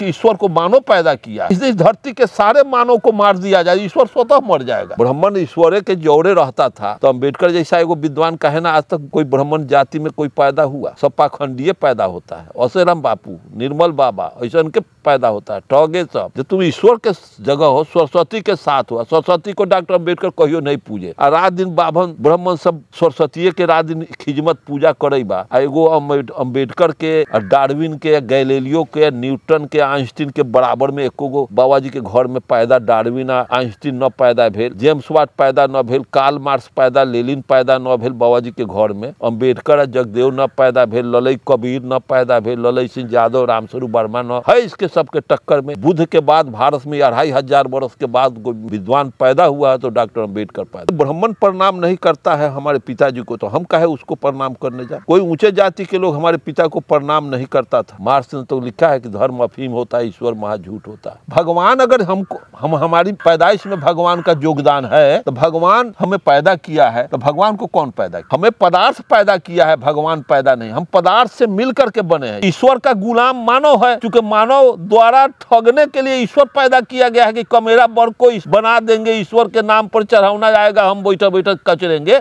कि ईश्वर को मानव पैदा किया इस धरती के सारे मानव को मार दिया जाए ईश्वर स्वतः मर जाएगा ब्राह्मण ईश्वर के जोड़े रहता था तो अम्बेडकर जैसा एगो विद्वान कहे ना आज तक कोई ब्राह्मण जाति में कोई पैदा हुआ सब पाखंडीय पैदा होता है असेराम बापू निर्मल बाबा ऐसा उनके पैदा होता है टॉगे सब जो तुम ईश्वर के जगह हो सरस्वती के साथ हो सरस्वती को डॉक्टर अम्बेडकर कहियो नहीं पूजे आ रात दिन बाभन ब्राह्मण सब सरस्वती के रात दिन खिजमत पूजा करे बा एगो अम्बेडकर के डार्विन के गैलेलियो के न्यूटन के आइंस्टीन के बराबर में एको गो बाबा जी के घर में पैदा डार्विन आ आइंस्टीन न पैदा भेल जेम्स वाट पैदा न भेल कार्ल मार्क्स पैदा लेलिन पैदा न भेल बाबा जी के घर में अम्बेडकर आ जगदेव न पैदा भेल ललई कबीर न पैदा भेल ललई सिंह यादव रामस्वरूप वर्मा न है इसके सबके टक्कर में बुद्ध के बाद भारत में अढ़ाई हजार वर्ष के बाद विद्वान पैदा हुआ है तो डॉक्टर अम्बेडकर पैदा ब्राह्मण प्रणाम नहीं करता है हमारे पिताजी को तो हम कहे उसको प्रणाम करने जाए कोई ऊंचे जाति के लोग हमारे पिता को प्रणाम नहीं करता था मार्क्स ने तो लिखा है कि धर्म अफीम होता ईश्वर महा झूठ होता भगवान अगर हमको हम हमारी पैदाइश में भगवान का योगदान है तो भगवान हमें पैदा किया है तो भगवान को कौन पैदा किया हमें पदार्थ पैदा किया है भगवान पैदा नहीं हम पदार्थ से मिल करके बने हैं ईश्वर का गुलाम मानव है क्योंकि मानव द्वारा ठगने के लिए ईश्वर पैदा किया गया है कि कमेरा वर्ग को बना देंगे ईश्वर के नाम पर चढ़ावना जाएगा हम बैठा बैठा कचरेंगे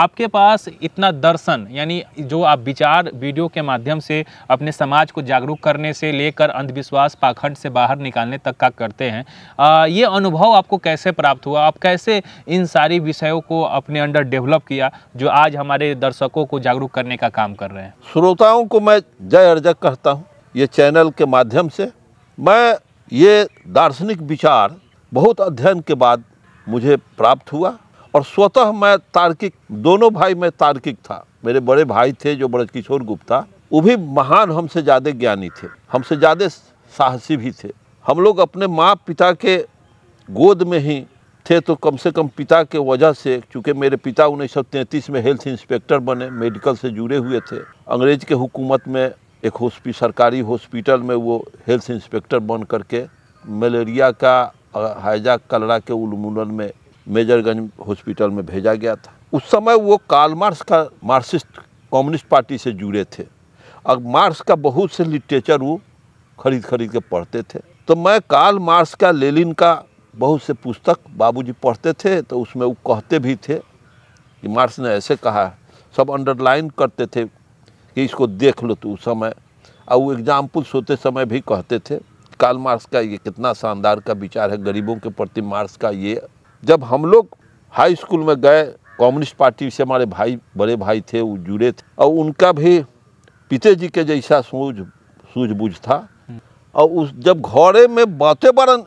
आपके पास इतना दर्शन यानी जो आप विचार वीडियो के माध्यम से अपने समाज को जागरूक करने से लेकर अंधविश्वास पाखंड से बाहर निकालने तक का करते हैं आ, ये अनुभव आपको कैसे प्राप्त हुआ आप कैसे इन सारी विषयों को अपने अंडर डेवलप किया जो आज हमारे दर्शकों को जागरूक करने का काम कर रहे हैं श्रोताओं को मैं जय अर्जक कहता हूँ ये चैनल के माध्यम से मैं ये दार्शनिक विचार बहुत अध्ययन के बाद मुझे प्राप्त हुआ और स्वतः मैं तार्किक दोनों भाई मैं तार्किक था मेरे बड़े भाई थे जो ब्रज किशोर गुप्ता वो भी महान हमसे ज़्यादा ज्ञानी थे हमसे ज़्यादा साहसी भी थे हम लोग अपने माँ पिता के गोद में ही थे तो कम से कम पिता के वजह से चूँकि मेरे पिता तैंतीस में हेल्थ इंस्पेक्टर बने मेडिकल से जुड़े हुए थे अंग्रेज़ के हुकूमत में एक हॉस्पि सरकारी हॉस्पिटल में वो हेल्थ इंस्पेक्टर बन करके मलेरिया का हैजा कलरा के उन्मूलन में मेजरगंज हॉस्पिटल में भेजा गया था उस समय वो काल मार्क्स का मार्क्सिस्ट कम्युनिस्ट पार्टी से जुड़े थे और मार्क्स का बहुत से लिटरेचर वो खरीद खरीद के पढ़ते थे तो मैं काल मार्क्स का लेलिन का बहुत से पुस्तक बाबूजी पढ़ते थे तो उसमें वो कहते भी थे कि मार्क्स ने ऐसे कहा सब अंडरलाइन करते थे कि इसको देख लो तो उस समय और वो एग्जाम्पल सोते समय भी कहते थे काल मार्क्स का ये कितना शानदार का विचार है गरीबों के प्रति मार्क्स का ये जब हम लोग हाई स्कूल में गए कम्युनिस्ट पार्टी से हमारे भाई बड़े भाई थे वो जुड़े थे और उनका भी पिते जी के जैसा सूझ सूझबूझ था और उस जब घोड़े में वातावरण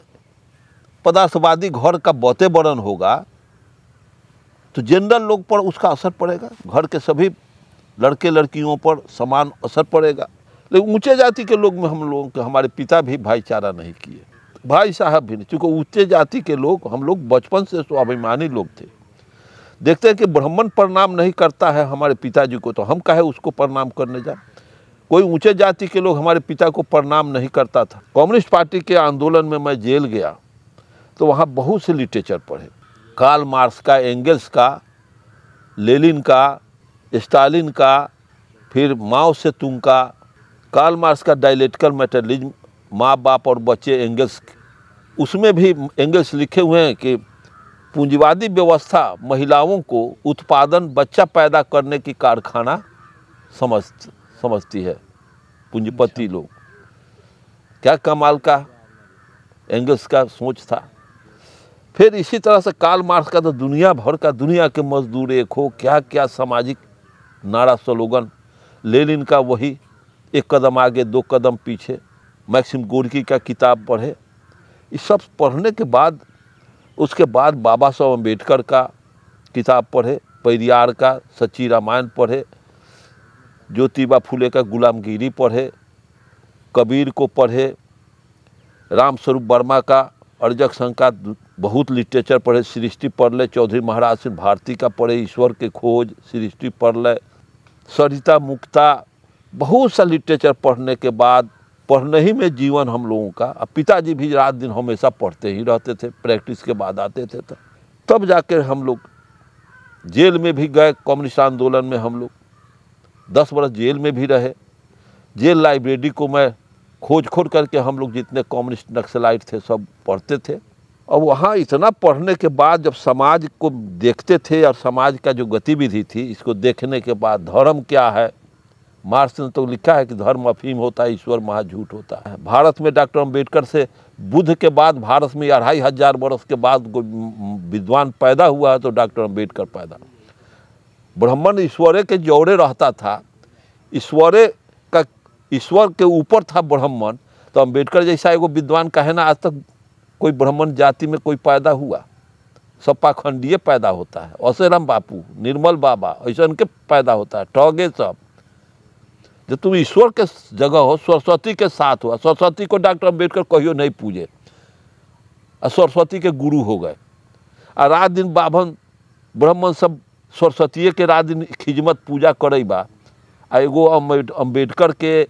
पदार्थवादी घर का वातावरण होगा तो जनरल लोग पर उसका असर पड़ेगा घर के सभी लड़के लड़कियों पर समान असर पड़ेगा लेकिन ऊंचे जाति के लोग में हम लोगों के हमारे पिता भी भाईचारा नहीं किए भाई साहब भी नहीं चूँकि ऊँचे जाति के लोग हम लोग बचपन से स्वाभिमानी लोग थे देखते हैं कि ब्राह्मण प्रणाम नहीं करता है हमारे पिताजी को तो हम कहे उसको प्रणाम करने जाए कोई ऊंचे जाति के लोग हमारे पिता को प्रणाम नहीं करता था कम्युनिस्ट पार्टी के आंदोलन में मैं जेल गया तो वहाँ बहुत से लिटरेचर पढ़े कार्ल मार्क्स का एंगल्स का लेलिन का स्टालिन का फिर माओ से तुम का कार्ल मार्क्स का डायलेटिकल मेटरलिज्म माँ बाप और बच्चे एंगल्स उसमें भी एंगल्स लिखे हुए हैं कि पूंजीवादी व्यवस्था महिलाओं को उत्पादन बच्चा पैदा करने की कारखाना समझ समझती है पूंजीपति अच्छा। लोग क्या कमाल का एंगल्स का सोच था फिर इसी तरह से काल मार्क्स का तो दुनिया भर का दुनिया के मजदूर एक हो क्या क्या सामाजिक नारा स्लोगन लेनिन का वही एक कदम आगे दो कदम पीछे मैक्सिम गोरकी का किताब पढ़े इस सब पढ़ने के बाद उसके बाद बाबा साहब अम्बेडकर का किताब पढ़े पैरियार का सच्ची रामायण पढ़े ज्योतिबा फूले का गुलामगिरी पढ़े कबीर को पढ़े रामस्वरूप वर्मा का अर्जक संघ का बहुत लिटरेचर पढ़े सृष्टि पढ़ ले चौधरी महाराज सिंह भारती का पढ़े ईश्वर के खोज सृष्टि पढ़ ले सरिता मुक्ता बहुत सा लिटरेचर पढ़ने के बाद पढ़ने ही में जीवन हम लोगों का अब पिताजी भी रात दिन हमेशा पढ़ते ही रहते थे प्रैक्टिस के बाद आते थे तब तो। तब जाकर हम लोग जेल में भी गए कम्युनिस्ट आंदोलन में हम लोग दस वर्ष जेल में भी रहे जेल लाइब्रेरी को मैं खोज खोज करके हम लोग जितने कम्युनिस्ट नक्सलाइट थे सब पढ़ते थे और वहाँ इतना पढ़ने के बाद जब समाज को देखते थे और समाज का जो गतिविधि थी इसको देखने के बाद धर्म क्या है मार्क्स ने तो लिखा है कि धर्म अफीम होता है ईश्वर महाझूठ होता है भारत में डॉक्टर अम्बेडकर से बुद्ध के बाद भारत में अढ़ाई हज़ार वर्ष के बाद विद्वान पैदा हुआ है तो डॉक्टर अम्बेडकर पैदा ब्राह्मण ईश्वरे के जोड़े रहता था ईश्वरे का ईश्वर के ऊपर था ब्राह्मण तो अम्बेडकर जैसा एगो विद्वान कहे ना आज तक कोई ब्राह्मण जाति में कोई पैदा हुआ सब पाखंडीय पैदा होता है असरम बापू निर्मल बाबा ऐसा उनके पैदा होता है टॉगे सब जब तुम ईश्वर के जगह हो सरस्वती के साथ हो सरस्वती को डॉक्टर अम्बेडकर कहियो नहीं पूजे और सरस्वती के गुरु हो गए और रात दिन बाभन ब्राह्मण सब सरस्वती के रात दिन खिजमत पूजा करे बा एगो अम्बेडकर के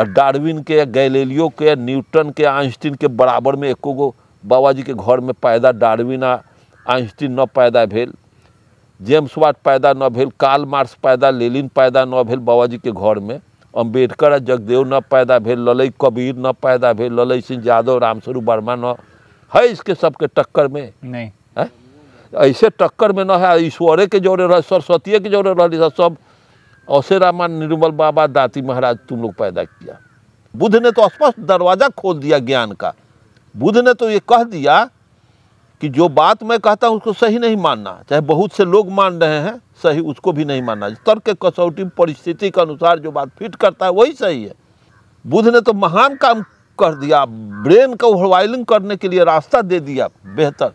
और डार्विन के गैलेलियो के न्यूटन के आइंस्टीन के बराबर में एको गो बाबा जी के घर में पैदा डार्विन आ आइंस्टीन न पैदा भेल जेम्स वाट पैदा न भेल काल मार्क्स पैदा लेलिन पैदा न भेल घर में अम्बेडकर जगदेव न पैदा भेल ललई कबीर न पैदा भेल ललई सिंह यादव रामस्वरूप वर्मा न है इसके सबके टक्कर में नहीं ऐसे टक्कर में न है ईश्वरे के जोड़े रह सरस्वतीये के जोड़े रह सब औसे रामा निर्मल बाबा दाती महाराज तुम लोग पैदा किया बुद्ध ने तो स्पष्ट दरवाज़ा खोल दिया ज्ञान का बुद्ध ने तो ये कह दिया कि जो बात मैं कहता हूँ उसको सही नहीं मानना चाहे बहुत से लोग मान रहे हैं सही उसको भी नहीं मानना तर्क कसौटी परिस्थिति के अनुसार जो बात फिट करता है वही सही है बुध ने तो महान काम कर दिया ब्रेन का वायलिंग करने के लिए रास्ता दे दिया बेहतर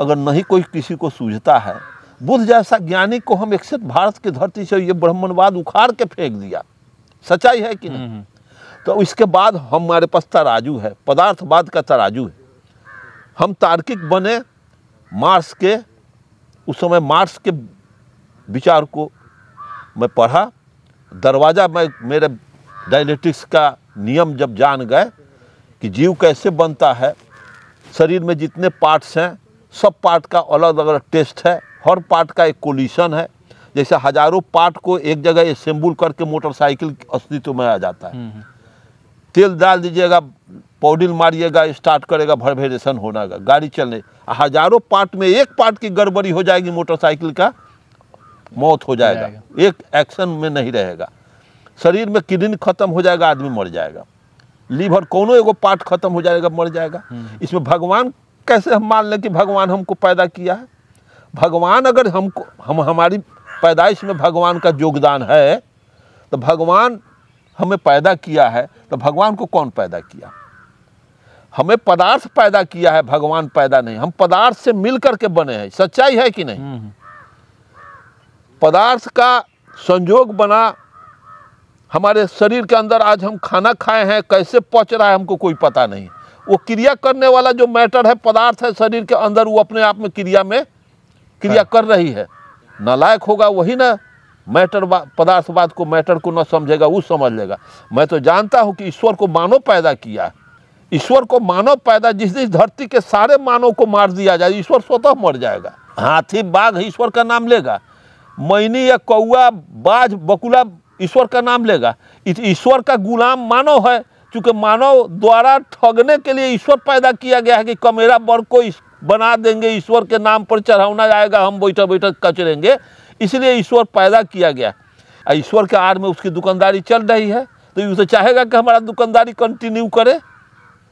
अगर नहीं कोई किसी को सूझता है बुद्ध जैसा ज्ञानी को हम एक भारत की धरती से ये ब्राह्मणवाद उखाड़ के फेंक दिया सच्चाई है कि नहीं हम्म, हम्म। तो इसके बाद हमारे पास तराजू है पदार्थवाद का तराजू है हम तार्किक बने मार्क्स के उस समय मार्क्स के विचार को मैं पढ़ा दरवाज़ा मैं मेरे डायलेटिक्स का नियम जब जान गए कि जीव कैसे बनता है शरीर में जितने पार्ट्स हैं सब पार्ट का अलग अलग टेस्ट है हर पार्ट का एक कोलिशन है जैसे हजारों पार्ट को एक जगह असेंबल करके मोटरसाइकिल अस्तित्व में आ जाता है हम्म, हम्म। तेल डाल दीजिएगा पौडिल मारिएगा स्टार्ट करेगा भरभेरेशन होना गाड़ी चलने हजारों पार्ट में एक पार्ट की गड़बड़ी हो जाएगी मोटरसाइकिल का मौत हो जाएगा एक एक्शन में नहीं रहेगा शरीर में किडनी खत्म हो जाएगा आदमी मर जाएगा लीवर कोनो एगो पार्ट खत्म हो जाएगा मर जाएगा हम्म। इसमें भगवान कैसे हम मान लें कि भगवान हमको पैदा किया है भगवान अगर हमको हम हमारी पैदाइश में भगवान का योगदान है तो भगवान हमें पैदा किया है तो भगवान को कौन पैदा किया हमें पदार्थ पैदा किया है भगवान पैदा नहीं हम पदार्थ से मिल करके बने हैं सच्चाई है कि नहीं हम्म। पदार्थ का संयोग बना हमारे शरीर के अंदर आज हम खाना खाए हैं कैसे पच रहा है हमको कोई पता नहीं वो क्रिया करने वाला जो मैटर है पदार्थ है शरीर के अंदर वो अपने आप में क्रिया में क्रिया कर रही है नालायक होगा वही ना मैटर बा, पदार्थवाद को मैटर को ना समझेगा वो समझ लेगा मैं तो जानता हूँ कि ईश्वर को मानव पैदा किया है ईश्वर को मानव पैदा जिस दिन धरती के सारे मानव को मार दिया जाए ईश्वर स्वतः मर जाएगा हाथी बाघ ईश्वर का नाम लेगा मैनी या कौआ बाज बकुला ईश्वर का नाम लेगा ईश्वर का गुलाम मानव है चूँकि मानव द्वारा ठगने के लिए ईश्वर पैदा किया गया है कि कमेरा वर्ग को बना देंगे ईश्वर के नाम पर चढ़ावना जाएगा हम बैठे बैठक कचरेंगे इसलिए ईश्वर पैदा किया गया ईश्वर के आड़ में उसकी दुकानदारी चल रही है तो तो चाहेगा कि हमारा दुकानदारी कंटिन्यू करे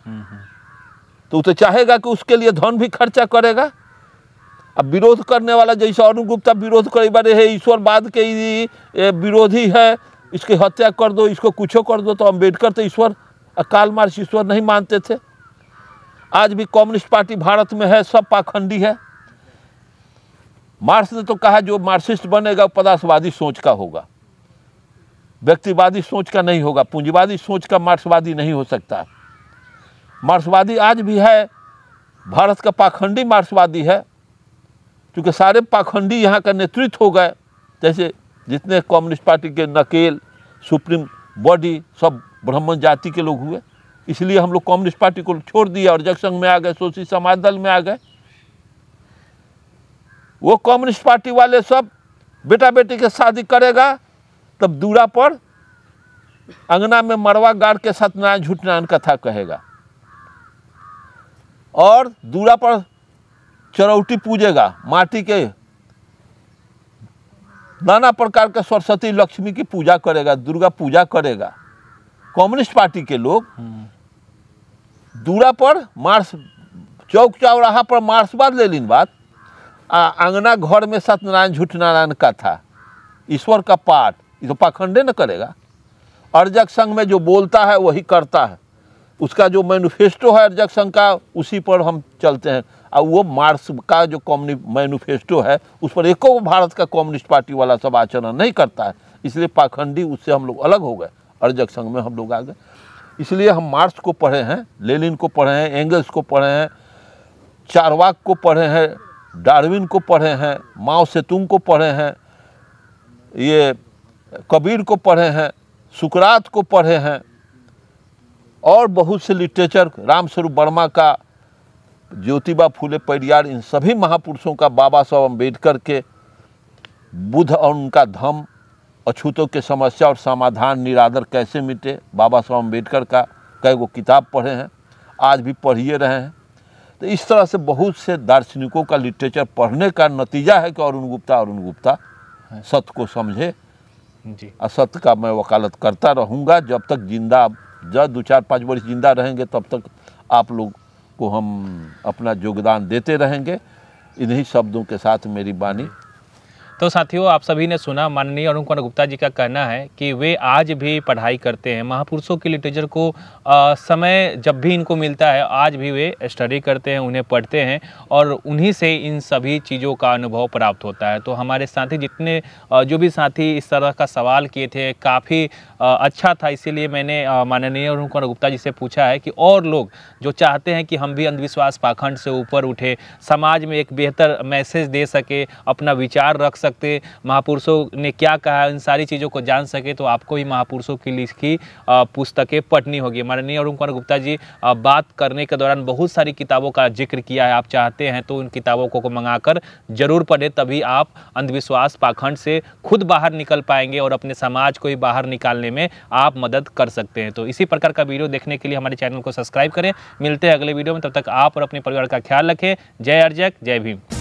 तो तो चाहेगा कि उसके लिए धन भी खर्चा करेगा अब विरोध करने वाला जैसे अरुण गुप्ता विरोध करे बारे है बाद के विरोधी है इसकी हत्या कर दो इसको कुछो कर दो तो अम्बेडकर तो ईश्वर काल मार्च ईश्वर नहीं मानते थे आज भी कम्युनिस्ट पार्टी भारत में है सब पाखंडी है मार्क्स ने तो कहा जो मार्क्सिस्ट बनेगा पदार्थवादी सोच का होगा व्यक्तिवादी सोच का नहीं होगा पूंजीवादी सोच का मार्क्सवादी नहीं हो सकता मार्क्सवादी आज भी है भारत का पाखंडी मार्क्सवादी है क्योंकि सारे पाखंडी यहाँ का नेतृत्व हो गए जैसे जितने कम्युनिस्ट पार्टी के नकेल सुप्रीम बॉडी सब ब्राह्मण जाति के लोग हुए इसलिए हम लोग कम्युनिस्ट पार्टी को छोड़ दिया और जगसंघ में आ गए सोशी समाज दल में आ गए वो कम्युनिस्ट पार्टी वाले सब बेटा बेटी के शादी करेगा तब दूरा पर अंगना में मरवा गाड़ के सत्यनारायण झूठनारायण कथा कहेगा और दूरा पर चरौटी पूजेगा माटी के नाना प्रकार के सरस्वती लक्ष्मी की पूजा करेगा दुर्गा पूजा करेगा कम्युनिस्ट पार्टी के लोग दूरा पर मार्स चौक चौराहा पर ले लीन बात आ आंगना घर में सत्यनारायण झूठ नारायण का था ईश्वर का पाठ ये तो पाखंडे न करेगा अर्जक संघ में जो बोलता है वही करता है उसका जो मैनुफेस्टो है संघ का उसी पर हम चलते हैं और वो मार्स का जो कॉम्युनि मैनुफेस्टो है उस पर एको भारत का कम्युनिस्ट पार्टी वाला सब आचरण नहीं करता है इसलिए पाखंडी उससे हम लोग अलग हो गए अर्जक संघ में हम लोग आ गए इसलिए हम मार्क्स को पढ़े हैं लेलिन को पढ़े हैं एंगल्स को पढ़े हैं चारवाक को पढ़े हैं डार्विन को पढ़े हैं माओ सेतुंग को पढ़े हैं ये कबीर को पढ़े हैं सुकरात को पढ़े हैं और बहुत से लिटरेचर रामस्वरूप वर्मा का ज्योतिबा फूले परियार इन सभी महापुरुषों का बाबा साहब अम्बेडकर के बुद्ध और उनका धम अछूतों के समस्या और समाधान निरादर कैसे मिटे बाबा साहब अम्बेडकर का कई वो किताब पढ़े हैं आज भी पढ़िए रहे हैं तो इस तरह से बहुत से दार्शनिकों का लिटरेचर पढ़ने का नतीजा है कि अरुण गुप्ता अरुण गुप्ता हाँ। सत्य को समझे असत्य का मैं वकालत करता रहूँगा जब तक जिंदा जब दो चार पाँच वर्ष जिंदा रहेंगे तब तक आप लोग को हम अपना योगदान देते रहेंगे इन्हीं शब्दों के साथ मेरी वाणी तो साथियों आप सभी ने सुना माननीय अरुण कुमार गुप्ता जी का कहना है कि वे आज भी पढ़ाई करते हैं महापुरुषों के लिटरेचर को आ, समय जब भी इनको मिलता है आज भी वे स्टडी करते हैं उन्हें पढ़ते हैं और उन्हीं से इन सभी चीज़ों का अनुभव प्राप्त होता है तो हमारे साथी जितने जो भी साथी इस तरह का सवाल किए थे काफ़ी अच्छा था इसीलिए मैंने माननीय अरुण कुमार गुप्ता जी से पूछा है कि और लोग जो चाहते हैं कि हम भी अंधविश्वास पाखंड से ऊपर उठे समाज में एक बेहतर मैसेज दे सके अपना विचार रख सके सकते महापुरुषों ने क्या कहा इन सारी चीज़ों को जान सके तो आपको ही महापुरुषों की लिखी पुस्तकें पढ़नी होगी माननीय अरुण कुमार गुप्ता जी बात करने के दौरान बहुत सारी किताबों का जिक्र किया है आप चाहते हैं तो उन किताबों को मंगाकर जरूर पढ़ें तभी आप अंधविश्वास पाखंड से खुद बाहर निकल पाएंगे और अपने समाज को ही बाहर निकालने में आप मदद कर सकते हैं तो इसी प्रकार का वीडियो देखने के लिए हमारे चैनल को सब्सक्राइब करें मिलते हैं अगले वीडियो में तब तक आप और अपने परिवार का ख्याल रखें जय अर्जक जय भीम